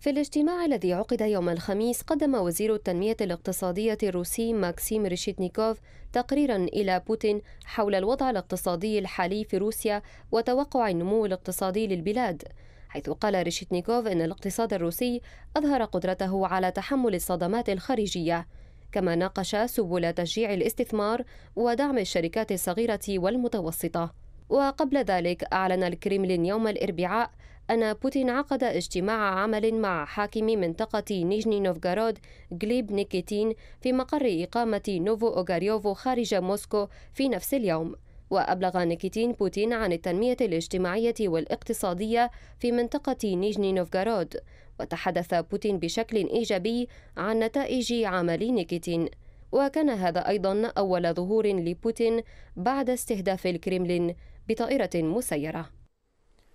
في الاجتماع الذي عقد يوم الخميس قدم وزير التنمية الاقتصادية الروسي ماكسيم ريشيتنيكوف تقريرا إلى بوتين حول الوضع الاقتصادي الحالي في روسيا وتوقع النمو الاقتصادي للبلاد حيث قال ريشيتنيكوف إن الاقتصاد الروسي أظهر قدرته على تحمل الصدمات الخارجية كما ناقش سبل تشجيع الاستثمار ودعم الشركات الصغيرة والمتوسطة وقبل ذلك أعلن الكريملين يوم الأربعاء أن بوتين عقد اجتماع عمل مع حاكم منطقة نيجني نوفغارود غليب نيكيتين في مقر إقامة نوفو أوغاريوفو خارج موسكو في نفس اليوم وأبلغ نيكيتين بوتين عن التنمية الاجتماعية والاقتصادية في منطقة نيجني نوفغارود وتحدث بوتين بشكل إيجابي عن نتائج عمل نيكيتين وكان هذا أيضا أول ظهور لبوتين بعد استهداف الكريملين بطائرة مسيرة